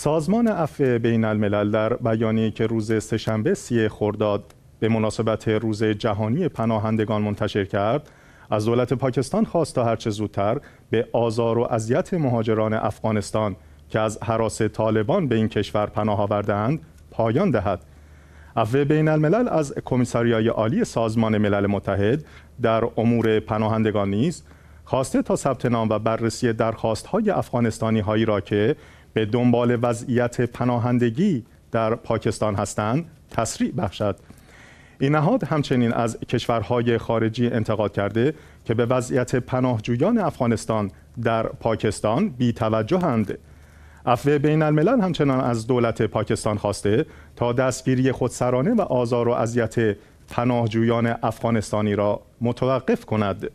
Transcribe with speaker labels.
Speaker 1: سازمان عفو بین الملل در بیانیه که روز سهشنبه سی خرداد به مناسبت روز جهانی پناهندگان منتشر کرد از دولت پاکستان خواست تا هرچه زودتر به آزار و اذیت مهاجران افغانستان که از حراس طالبان به این کشور پناه آوردهاند پایان دهد عفو بین الملل از کمیساریای عالی سازمان ملل متحد در امور پناهندگان نیز خواسته تا ثبت نام و بررسی درخواست های را که به دنبال وضعیت پناهندگی در پاکستان هستند تسریع بخشد این نهاد همچنین از کشورهای خارجی انتقاد کرده که به وضعیت پناهجویان افغانستان در پاکستان بی توجهند افوه بین الملل همچنان از دولت پاکستان خواسته تا دستگیری خودسرانه و آزار و اذیت پناهجویان افغانستانی را متوقف کند